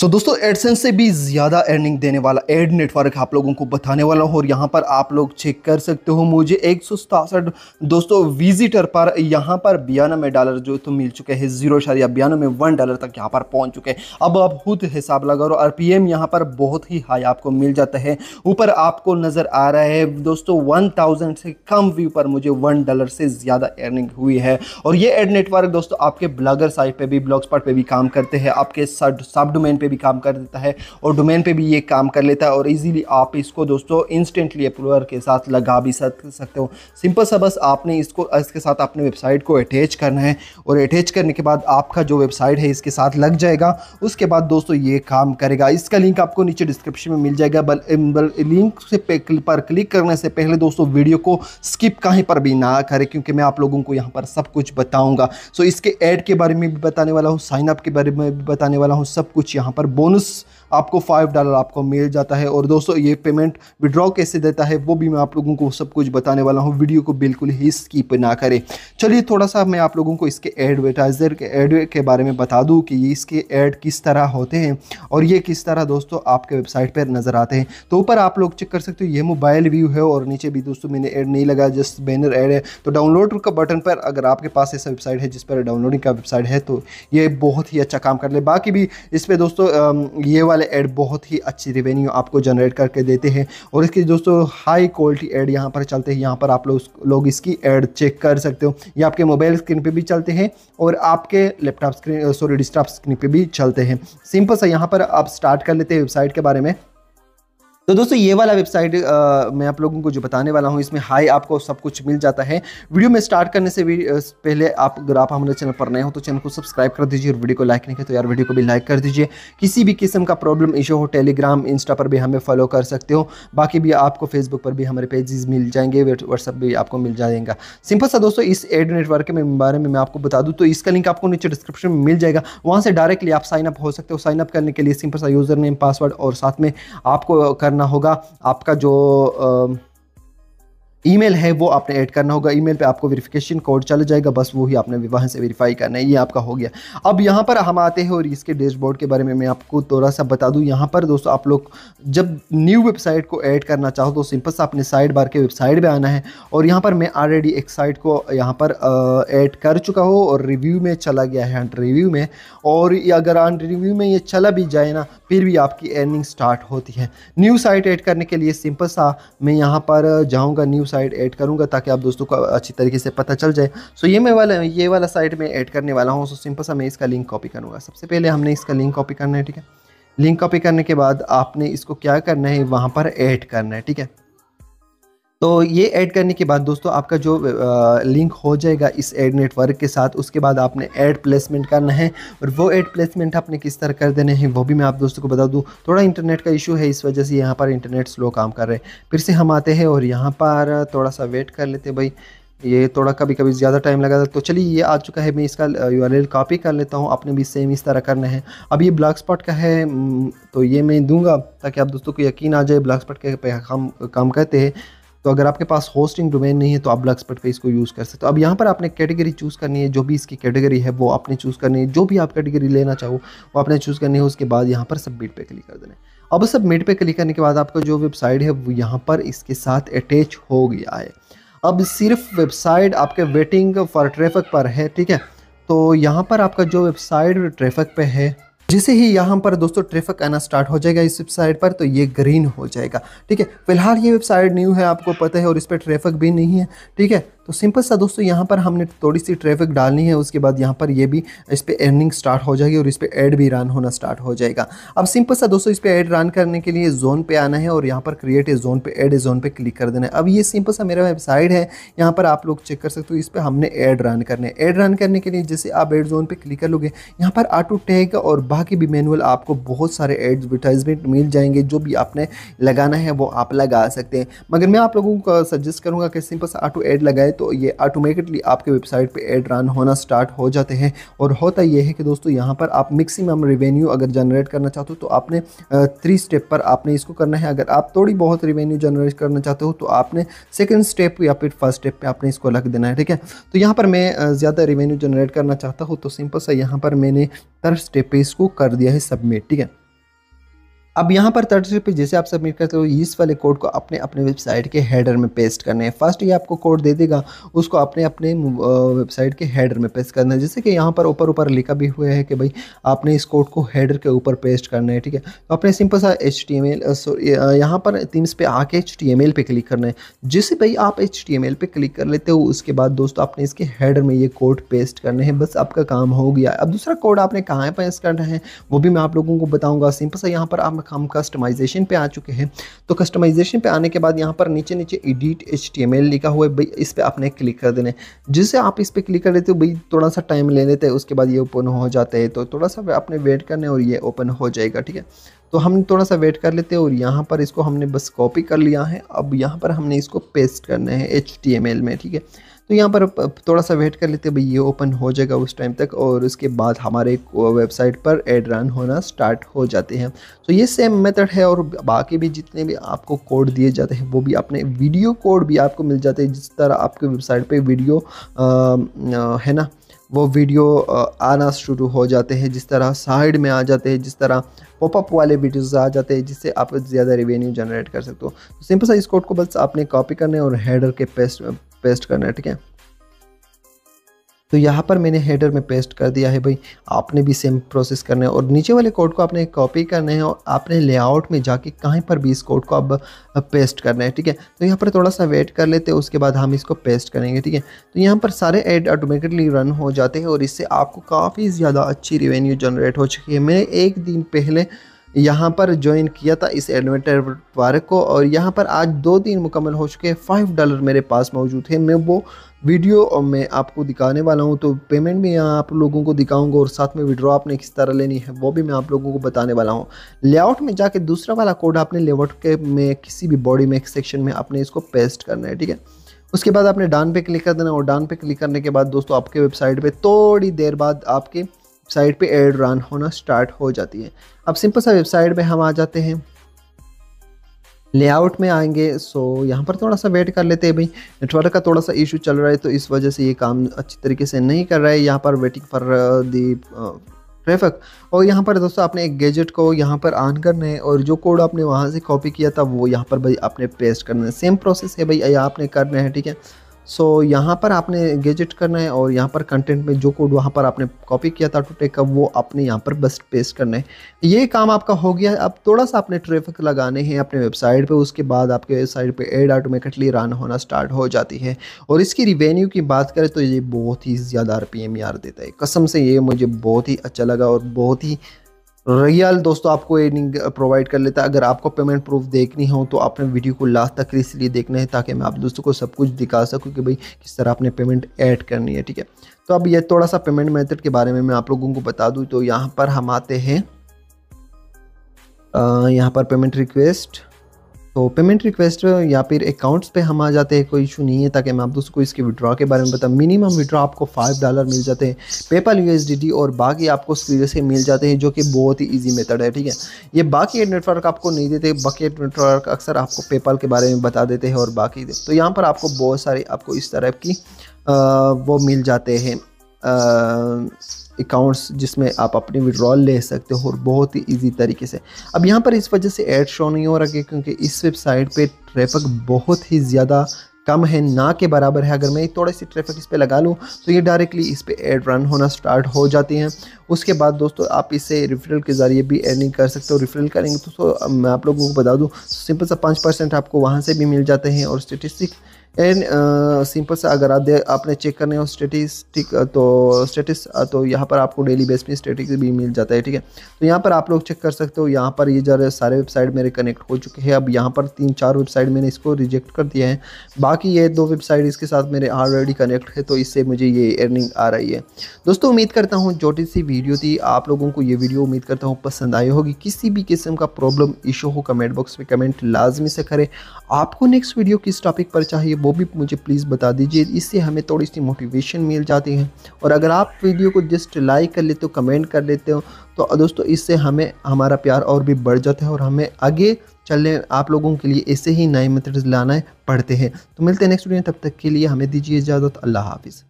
सो so, दोस्तों AdSense से भी ज़्यादा अर्निंग देने वाला एड नेटवर्क आप लोगों को बताने वाला हूँ और यहाँ पर आप लोग चेक कर सकते हो मुझे एक दोस्तों विजिटर पर यहाँ पर बयानवे डॉलर जो तो मिल चुके हैं जीरो शरिया बयानवे वन डॉलर तक यहाँ पर पहुँच चुके हैं अब आप खुद हिसाब लगा रो आर पी पर बहुत ही हाई आपको मिल जाता है ऊपर आपको नज़र आ रहा है दोस्तों वन से कम व्यू पर मुझे वन डॉलर से ज़्यादा अर्निंग हुई है और ये एड नेटवर्क दोस्तों आपके ब्लॉगर साइट पर भी ब्लॉग स्पॉट पर भी काम करते हैं आपके सब डोमेन पर पे भी काम कर देता है और डोमेन पे भी ये काम कर लेता है और इजीली आप इसको दोस्तों इंस्टेंटली अप्रूवर के साथ लगा भी सकते हो सिंपल सा बस आपने इसको इसके साथ अपने वेबसाइट को अटैच करना है और अटैच करने के बाद आपका जो वेबसाइट है इसके साथ लग जाएगा उसके बाद दोस्तों ये काम करेगा इसका लिंक आपको नीचे डिस्क्रिप्शन में मिल जाएगा बल, बल लिंक से पर क्लिक करने से पहले दोस्तों वीडियो को स्किप कहीं पर भी ना करें क्योंकि मैं आप लोगों को यहाँ पर सब कुछ बताऊँगा सो इसके एड के बारे में भी बताने वाला हूँ साइनअप के बारे में भी बताने वाला हूँ सब कुछ यहाँ पर बोनस आपको फाइव डॉलर आपको मिल जाता है और दोस्तों ये पेमेंट विड्रॉ कैसे देता है वो भी मैं आप लोगों को सब कुछ बताने वाला हूँ वीडियो को बिल्कुल ही स्कीप ना करें चलिए थोड़ा सा मैं आप लोगों को इसके एडवर्टाइज़र के एड के बारे में बता दूँ कि ये इसके एड किस तरह होते हैं और ये किस तरह दोस्तों आपके वेबसाइट पर नज़र आते हैं तो ऊपर आप लोग चेक कर सकते हो ये मोबाइल व्यू है और नीचे भी दोस्तों मैंने ऐड नहीं लगाया जस्ट बैनर एड है तो डाउनलोड का बटन पर अगर आपके पास ऐसा वेबसाइट है जिस पर डाउनलोडिंग का वेबसाइट है तो ये बहुत ही अच्छा काम कर ले बाकी भी इस पर दोस्तों ये वाले ऐड बहुत ही अच्छी रिवेन्यू आपको जनरेट करके देते हैं और इसकी दोस्तों हाई क्वालिटी ऐड यहाँ पर चलते हैं यहाँ पर आप लोग लोग इसकी ऐड चेक कर सकते हो ये आपके मोबाइल स्क्रीन पर भी चलते हैं और आपके laptop screen sorry desktop screen पर भी चलते हैं सिंपल सा यहाँ पर आप स्टार्ट कर लेते हैं वेबसाइट के बारे में तो दोस्तों ये वाला वेबसाइट मैं आप लोगों को जो बताने वाला हूँ इसमें हाई आपको सब कुछ मिल जाता है वीडियो में स्टार्ट करने से पहले आप अगर आप हमारे चैनल पर नए हो तो चैनल को सब्सक्राइब कर दीजिए और वीडियो को लाइक नहीं किया तो यार वीडियो को भी लाइक कर दीजिए किसी भी किस्म का प्रॉब्लम इशू हो टेलीग्राम इंस्टा पर भी हमें फॉलो कर सकते हो बाकी भी आपको फेसबुक पर भी हमारे पेजेस मिल जाएंगे व्हाट्सअप भी आपको मिल जाएगा सिंपल सा दोस्तों इस एड नेटवर्क के बारे में मैं आपको बता दूँ तो इसका लिंक आपको नीचे डिस्क्रिप्शन में मिल जाएगा वहाँ से डायरेक्टली आप साइनअप हो सकते हो साइनअप करने के लिए सिंपल सा यूज़र नेम पासवर्ड और साथ में आपको करना करना होगा आपका जो ईमेल है वो आपने ऐड करना होगा ईमेल पे आपको वेरिफिकेशन कोड चला जाएगा बस वो ही आपने विवाह से वेरीफाई करना है ये आपका हो गया अब यहाँ पर हम आते हैं और इसके डैशबोर्ड के बारे में मैं आपको थोड़ा सा बता दूँ यहाँ पर दोस्तों आप लोग जब न्यू वेबसाइट को ऐड करना चाहो तो सिंपल सा अपने साइड बार के वेबसाइट पर आना है और यहाँ पर मैं ऑलरेडी एक साइट को यहाँ पर ऐड कर चुका हूँ और रिव्यू में चला गया है अंडर रिव्यू में और अगर अंडर रिव्यू में ये चला भी जाए ना फिर भी आपकी अर्निंग स्टार्ट होती है न्यू साइट ऐड करने के लिए सिंपल सा मैं यहाँ पर जाऊँगा न्यू साइड ऐड करूँगा ताकि आप दोस्तों को अच्छी तरीके से पता चल जाए सो ये मैं वाला ये वाला साइड में ऐड करने वाला हूँ सो सिंपल सा मैं इसका लिंक कॉपी करूँगा सबसे पहले हमने इसका लिंक कॉपी करना है ठीक है लिंक कॉपी करने के बाद आपने इसको क्या करना है वहाँ पर ऐड करना है ठीक है तो ये ऐड करने के बाद दोस्तों आपका जो आ, लिंक हो जाएगा इस एड नेटवर्क के साथ उसके बाद आपने ऐड प्लेसमेंट करना है और वो ऐड प्लेसमेंट आपने किस तरह कर देने हैं वो भी मैं आप दोस्तों को बता दूँ थोड़ा इंटरनेट का इशू है इस वजह से यहाँ पर इंटरनेट स्लो काम कर रहे हैं फिर से हम आते हैं और यहाँ पर थोड़ा सा वेट कर लेते भाई ये थोड़ा कभी कभी ज़्यादा टाइम लगा था तो चलिए ये आ चुका है मैं इसका यू आर कॉपी कर लेता हूँ आपने भी सेम इस तरह करना है अब ये ब्लॉक स्पॉट का है तो ये मैं दूंगा ताकि आप दोस्तों को यकीन आ जाए ब्लॉक स्पॉट के पे हम काम करते हैं तो अगर आपके पास होस्टिंग डोमेन नहीं है तो आप ब्लॉक्सपर्ट पर इसको यूज़ कर सकते हो अब यहाँ पर आपने कैटेगरी चूज़ करनी है जो भी इसकी कैटेगरी है वो आपने चूज़ करनी है जो भी आप कैटेगरी लेना चाहो वो आपने चूज़ करनी है उसके बाद यहाँ पर सबमिट पर क्लिक कर देना है अब सबमिट पे क्लिक करने के बाद आपका जो वेबसाइट है वो यहाँ पर इसके साथ अटैच हो गया है अब सिर्फ वेबसाइट आपके वेटिंग फॉर ट्रैफिक पर है ठीक है तो यहाँ पर आपका जो वेबसाइट ट्रैफिक पे है जैसे ही यहाँ पर दोस्तों ट्रैफिक आना स्टार्ट हो जाएगा इस वेबसाइट पर तो ये ग्रीन हो जाएगा ठीक है फिलहाल ये वेबसाइट न्यू है आपको पता है और इस पर ट्रैफिक भी नहीं है ठीक है तो सिंपल सा दोस्तों यहाँ पर हमने थोड़ी सी ट्रैफिक डालनी है उसके बाद यहाँ पर ये भी इस पर अर्निंग स्टार्ट हो जाएगी और इस पर एड भी रन होना स्टार्ट हो जाएगा अब सिंपल सा दोस्तों इस पर एड रन करने के लिए जोन पे आना है और यहाँ पर क्रिएट ए जोन पे एड ए जोन पे क्लिक कर देना है अब ये सिंपल सा मेरा वेबसाइट है यहाँ पर आप लोग चेक कर सकते हो इस पर हमने एड रन करने ऐड रन करने के लिए जैसे आप एड जोन पर क्लिक कर लोगे यहाँ पर आटो टैग और बाकी भी मैनुअल आपको बहुत सारे एडवर्टाइजमेंट मिल जाएंगे जो भी आपने लगाना है वो आप लगा सकते हैं मगर मैं आप लोगों को सजेस्ट करूँगा कि सिंपल सा ऑटो एड लगाए तो ये ऑटोमेटिकली आपके वेबसाइट पे एड रन होना स्टार्ट हो जाते हैं और होता यह है कि दोस्तों यहाँ पर आप मैक्सिमम रेवेन्यू अगर जनरेट करना चाहते हो तो आपने थ्री स्टेप पर आपने इसको करना है अगर आप थोड़ी बहुत रेवेन्यू जनरेट करना चाहते हो तो आपने सेकेंड स्टेप या फिर फर्स्ट स्टेप पर आपने इसको लग देना है ठीक है तो यहाँ पर मैं ज़्यादा रेवेन्यू जनरेट करना चाहता हूँ तो सिंपल सा यहाँ पर मैंने थर्ड स्टेप पर इसको कर दिया है सबमिट ठीक है अब यहाँ पर थर्ड स्टेप जैसे आप सबमिट करते हो इस वाले कोड को अपने अपने वेबसाइट के हेडर में पेस्ट करने हैं फर्स्ट ये आपको कोड दे देगा उसको अपने अपने वेबसाइट के हेडर में पेस्ट करना है जैसे कि यहाँ पर ऊपर ऊपर लिखा भी हुआ है कि भाई आपने इस कोड को हेडर के ऊपर पेस्ट करना है ठीक है तो अपने सिंपल सा एच टी एम एल यहाँ पर थीम्स पर आके एच टी एम एल पे क्लिक करना है जैसे भाई आप एच टी एम एल पे क्लिक कर लेते हो उसके बाद दोस्तों आपने इसके हेडर में ये कोड पेस्ट करने हैं बस आपका काम हो गया अब दूसरा कोड आपने कहाँ पेस्ट करना है वो भी मैं आप लोगों को बताऊँगा सिंपल सा यहाँ पर आप तक हम कस्टमाइजेशन पे आ चुके हैं तो कस्टमाइजेशन पे आने के बाद यहाँ पर नीचे नीचे एडिट एच लिखा हुआ है भाई इस पर आपने क्लिक कर देना है जिससे आप इस पर क्लिक कर लेते हो भाई थोड़ा सा टाइम ले लेते हैं उसके बाद ये ओपन हो जाता तो है तो थोड़ा सा आपने वेट करने और ये ओपन हो जाएगा ठीक है तो हम थोड़ा सा वेट कर लेते हैं और यहाँ पर इसको हमने बस कॉपी कर लिया है अब यहाँ पर हमने इसको पेस्ट करना है एच में ठीक है तो यहाँ पर थोड़ा सा वेट कर लेते हैं भाई ये ओपन हो जाएगा उस टाइम तक और उसके बाद हमारे वेबसाइट पर एड रन होना स्टार्ट हो जाते हैं तो ये सेम मेथड है और बाकी भी जितने भी आपको कोड दिए जाते हैं वो भी अपने वीडियो कोड भी आपको मिल जाते हैं जिस तरह आपके वेबसाइट पर वीडियो है ना वो वीडियो आना शुरू हो जाते हैं जिस तरह साइड में आ जाते हैं जिस तरह पॉपअप वाले वीडियोस आ जाते हैं जिससे आप ज़्यादा रेवेन्यू जनरेट कर सकते हो सिंपल तो सा इस कोड को बस आपने कॉपी करने और हेडर के पेस्ट पेस्ट करना है ठीक है तो यहाँ पर मैंने हेडर में पेस्ट कर दिया है भाई आपने भी सेम प्रोसेस करना है और नीचे वाले कोड को आपने कॉपी करना है और आपने लेआउट में जाके कहीं पर भी इस कोड को अब पेस्ट करना है ठीक है तो यहाँ पर थोड़ा सा वेट कर लेते हैं उसके बाद हम इसको पेस्ट करेंगे ठीक है तो यहाँ पर सारे एड ऑटोमेटिकली रन हो जाते हैं और इससे आपको काफ़ी ज़्यादा अच्छी रिवेन्यू जनरेट हो चुकी है मैंने एक दिन पहले यहाँ पर ज्वाइन किया था इस एडवेंटर पार्क को और यहाँ पर आज दो दिन मुकम्मल हो चुके हैं फाइव डॉलर मेरे पास मौजूद है मैं वो वीडियो मैं आपको दिखाने वाला हूँ तो पेमेंट भी यहाँ आप लोगों को दिखाऊंगा और साथ में विड्रॉ आपने किस तरह लेनी है वो भी मैं आप लोगों को बताने वाला हूँ लेआउट में जाके दूसरा वाला कोड आपने लेआउट के में किसी भी बॉडी में सेक्शन में आपने इसको पेस्ट करना है ठीक है उसके बाद आपने डान पे क्लिक कर देना और डान पे क्लिक करने के बाद दोस्तों आपके वेबसाइट पे थोड़ी देर बाद आपके साइट पे एड रन होना स्टार्ट हो जाती है अब सिंपल सा वेबसाइट में हम आ जाते हैं लेआउट में आएंगे सो यहाँ पर थोड़ा सा वेट कर लेते हैं भाई नेटवर्क का थोड़ा सा इशू चल रहा है तो इस वजह से ये काम अच्छी तरीके से नहीं कर रहा है यहाँ पर वेटिंग फॉर दी ट्रैफिक और यहाँ पर दोस्तों आपने एक गैजेट को यहाँ पर ऑन करना है और जो कोड आपने वहाँ से कॉपी किया था वो यहाँ पर भाई आपने पेस्ट करना है सेम प्रोसेस है भाई आपने करना है ठीक है सो so, यहाँ पर आपने गैजेट करना है और यहाँ पर कंटेंट में जो कोड वहाँ पर आपने कॉपी किया था टूटे का वो आपने यहाँ पर बस पेस्ट करना है ये काम आपका हो गया अब थोड़ा सा आपने ट्रैफिक लगाने हैं अपने वेबसाइट पे उसके बाद आपके वेबसाइट पे एड ऑटोमेटिकली रन होना स्टार्ट हो जाती है और इसकी रिवेन्यू की बात करें तो ये बहुत ही ज़्यादा आर पी यार देता है कसम से ये मुझे बहुत ही अच्छा लगा और बहुत ही रियल दोस्तों आपको एनिंग प्रोवाइड uh, कर लेता है अगर आपको पेमेंट प्रूफ देखनी हो तो आपने वीडियो को लास्ट तक इसलिए देखना है ताकि मैं आप दोस्तों को सब कुछ दिखा सकूँ कि भाई किस तरह आपने पेमेंट ऐड करनी है ठीक है तो अब ये थोड़ा सा पेमेंट मेथड के बारे में मैं आप लोगों को बता दूँ तो यहाँ पर हम आते हैं यहाँ पर पेमेंट रिक्वेस्ट तो पेमेंट रिक्वेस्ट या फिर अकाउंट्स पे हम आ जाते हैं कोई इशू नहीं है ताकि मैं आप दोस्तों को इसके विड्रॉ के बारे में बताऊँ मिनिमम विड्रॉ आपको फाइव डॉलर मिल जाते हैं पेपल यू और बाकी आपको स्क्रीन से मिल जाते हैं जो कि बहुत ही ईजी मेथड है ठीक है ये बाकी नेटवर्क आपको नहीं देते बाकी नेटवर्क अक्सर आपको पेपल के बारे में बता देते हैं और बाकी तो यहाँ पर आपको बहुत सारे आपको इस तरह की आ, वो मिल जाते हैं अकाउंट्स जिसमें आप अपनी विड्रॉल ले सकते हो और बहुत ही इजी तरीके से अब यहाँ पर इस वजह से ऐड शो नहीं हो रहा है क्योंकि इस वेबसाइट पे ट्रैफिक बहुत ही ज़्यादा कम है ना के बराबर है अगर मैं थोड़ी सी ट्रैफिक इस पर लगा लूँ तो ये डायरेक्टली इस पर एड रन होना स्टार्ट हो जाती हैं उसके बाद दोस्तों आप इसे रिफरल के ज़रिए भी अर्निंग कर सकते हो रिफरल करेंगे तो, तो मैं आप लोगों को बता दूँ सिंपल तो सा पाँच परसेंट आपको वहाँ से भी मिल जाते हैं और स्टेटिस्टिक एंड सिंपल सा अगर आप आपने चेक करने हो स्टेटिस्टिक uh, तो स्टेटिस uh, तो यहाँ पर आपको डेली बेस में स्टेटिक भी मिल जाता है ठीक है तो यहाँ पर आप लोग चेक कर सकते हो यहाँ पर ये जरा सारे वेबसाइट मेरे कनेक्ट हो चुके हैं अब यहाँ पर तीन चार वेबसाइट मैंने इसको रिजेक्ट कर दिया है बाकी ये दो वेबसाइट इसके साथ मेरे ऑलरेडी कनेक्ट है तो इससे मुझे ये अर्निंग आ रही है दोस्तों उम्मीद करता हूँ छोटी सी वीडियो थी आप लोगों को ये वीडियो उम्मीद करता हूँ पसंद आई होगी किसी भी किस्म का प्रॉब्लम इशू हो कमेंट बॉक्स में कमेंट लाजमी से करें आपको नेक्स्ट वीडियो किस टॉपिक पर चाहिए वो भी मुझे प्लीज़ बता दीजिए इससे हमें थोड़ी सी मोटिवेशन मिल जाती है और अगर आप वीडियो को जस्ट लाइक कर लेते हो कमेंट कर लेते हो तो दोस्तों इससे हमें हमारा प्यार और भी बढ़ जाता है और हमें आगे चलने आप लोगों के लिए ऐसे ही नए मेथड्स लाना है पड़ते हैं तो मिलते हैं नेक्स्ट वीडियो तब तक के लिए हमें दीजिए इजाज़त अल्लाह हाफिज़